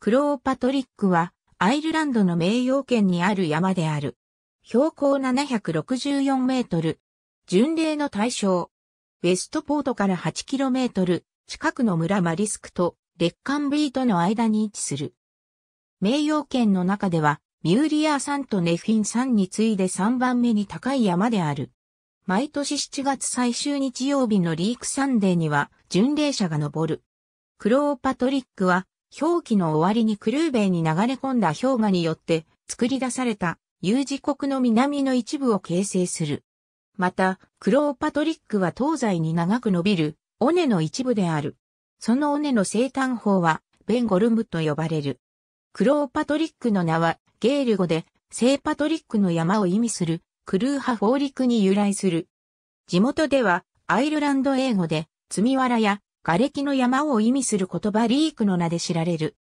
クローパトリックはアイルランドの名誉圏にある山である。標高764メートル。巡礼の対象。ウェストポートから8キロメートル近くの村マリスクとレッカンビートの間に位置する。名誉圏の中ではミューリアー山とネフィン山に次いで3番目に高い山である。毎年7月最終日曜日のリークサンデーには巡礼者が登る。クローパトリックは氷期の終わりにクルーベイに流れ込んだ氷河によって作り出された U 字国の南の一部を形成する。また、クローパトリックは東西に長く伸びる尾根の一部である。その尾根の生誕法はベンゴルムと呼ばれる。クローパトリックの名はゲール語で聖パトリックの山を意味するクルーハ法陸に由来する。地元ではアイルランド英語で積みわらや瓦礫の山を意味する言葉リークの名で知られる。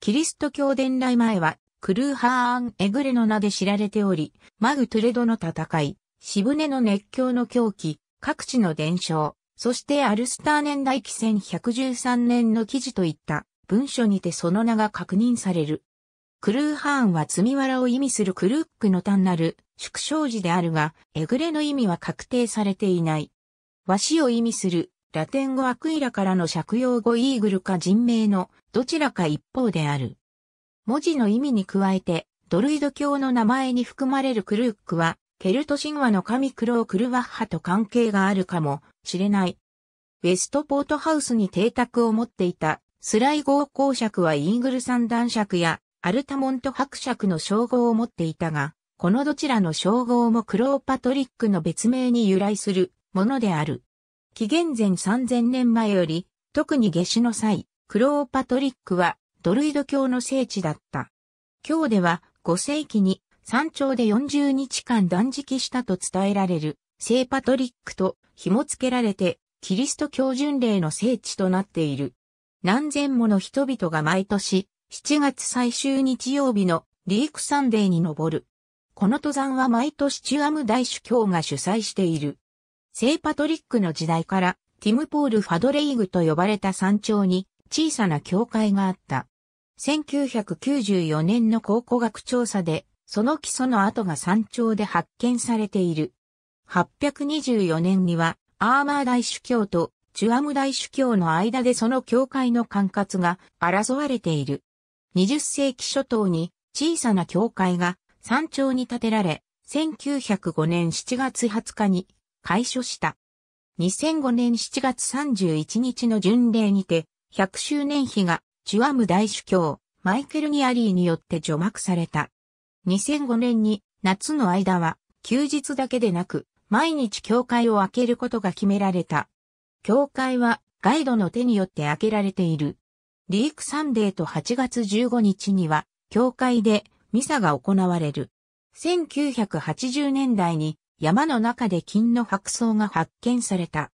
キリスト教伝来前は、クルーハーン・エグレの名で知られており、マグトゥレドの戦い、シブネの熱狂の狂気、各地の伝承、そしてアルスター年代紀1113年の記事といった文書にてその名が確認される。クルーハーンは積みらを意味するクルックの単なる縮小字であるが、エグレの意味は確定されていない。和紙を意味するラテン語アクイラからの借用語イーグルか人名のどちらか一方である。文字の意味に加えて、ドルイド教の名前に含まれるクルークは、ケルト神話の神クロークルワッハと関係があるかもしれない。ウェストポートハウスに邸宅を持っていたスライゴー公爵はイーグル三段爵やアルタモント伯爵の称号を持っていたが、このどちらの称号もクローパトリックの別名に由来するものである。紀元前3000年前より、特に夏至の際、クローパトリックはドルイド教の聖地だった。教では5世紀に山頂で40日間断食したと伝えられる聖パトリックと紐付けられてキリスト教巡礼の聖地となっている。何千もの人々が毎年7月最終日曜日のリークサンデーに登る。この登山は毎年チュアム大主教が主催している。聖パトリックの時代から、ティムポール・ファドレイグと呼ばれた山頂に小さな教会があった。1994年の考古学調査で、その基礎の跡が山頂で発見されている。824年には、アーマー大主教とチュアム大主教の間でその教会の管轄が争われている。20世紀初頭に小さな教会が山頂に建てられ、1905年7月20日に開所した。2005年7月31日の巡礼にて、100周年碑が、チュアム大主教、マイケル・ニアリーによって除幕された。2005年に、夏の間は、休日だけでなく、毎日教会を開けることが決められた。教会は、ガイドの手によって開けられている。リークサンデーと8月15日には、教会でミサが行われる。1980年代に山の中で金の白草が発見された。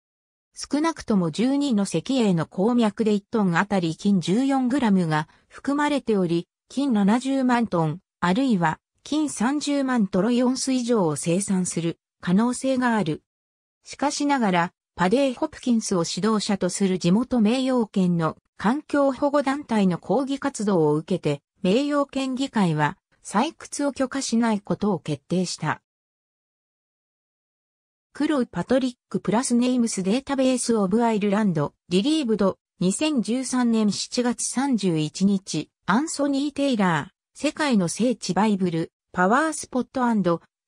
少なくとも12の石英の鉱脈で1トンあたり金 14g が含まれており、金70万トン、あるいは金30万トロイオンス以上を生産する可能性がある。しかしながら、パデイ・ホプキンスを指導者とする地元名誉県の環境保護団体の抗議活動を受けて、名誉県議会は採掘を許可しないことを決定した。黒パトリックプラスネイムスデータベースオブアイルランド、リリーブド、2013年7月31日、アンソニー・テイラー、世界の聖地バイブル、パワースポット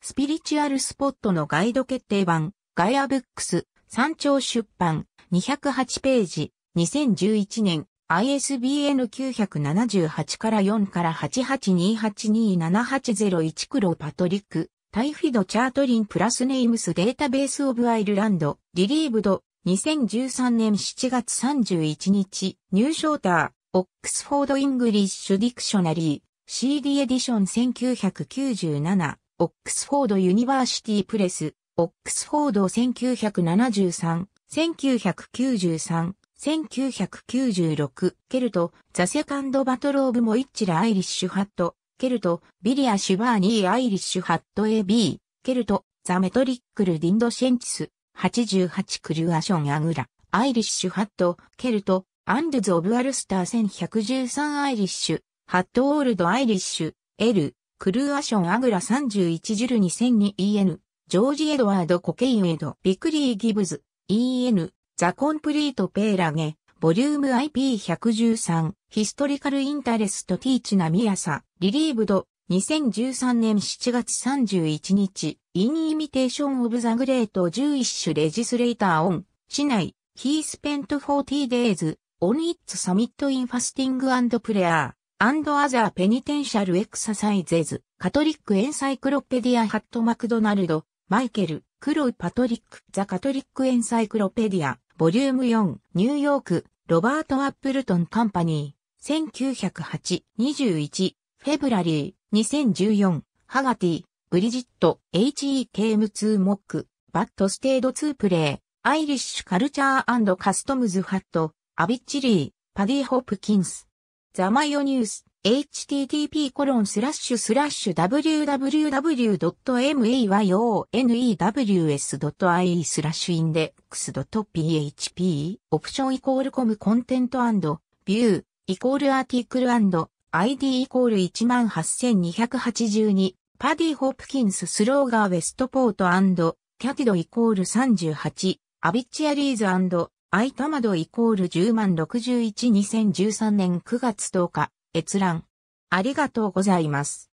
スピリチュアルスポットのガイド決定版、ガイアブックス、山頂出版、208ページ、2011年、ISBN 978から4から882827801黒パトリック、タイフィドチャートリンプラスネイムスデータベースオブアイルランド、リリーブド、2013年7月31日、ニューショーター、オックスフォード・イングリッシュ・ディクショナリー、CD エディション1997、オックスフォード・ユニバーシティ・プレス、オックスフォード1973、1993、1996、ケルト、ザ・セカンド・バトル・オブ・モイッチラ・アイリッシュ・ハット、ケルト、ビリア・シュバーニー・アイリッシュ・ハット・エビー、ケルト、ザ・メトリックル・ディンド・シェンチス、88クルーアション・アグラ、アイリッシュ・ハット、ケルト、アンドズ・オブ・アルスター1113アイリッシュ、ハット・オールド・アイリッシュ、エル、クルーアション・アグラ31ジル 2002EN、ジョージ・エドワード・コケイウェド、ビクリー・ギブズ、EN、ザ・コンプリート・ペーラゲ、ボリューム IP113、ヒストリカルインタレストティーチナミヤサ、リリーブド、2013年7月31日、インイミテーションオブザグレート11種レジスレーターオン、市内、ヒースペントフ40 days, on its summit in fasting and prayer, and other penitential exercises, カトリックエンサイクロペディアハットマクドナルド、マイケル、クロイ・パトリック、ザ・カトリック・エンサイクロペディア、ボリューム4、ニューヨーク、ロバート・アップルトン・カンパニー、1908、21、フェブラリー、2014、ハガティ、ブリジット、HEKM2 モック、バットステード2プレイ、アイリッシュカルチャーカストムズハット、アビッチリー、パディ・ホプキンス、ザ・マヨニュース、h t t p w w w m a y o n e w s i e スラッシュインデックス .php オプションイコールコムコンテントビューイコールアーティクル &ID イコール18282パディ・ホープキンス・スローガー・ウェストポートキャティドイコール38アビッチアリーズアイタマドイコール10万61 2013年9月10日閲覧。ありがとうございます。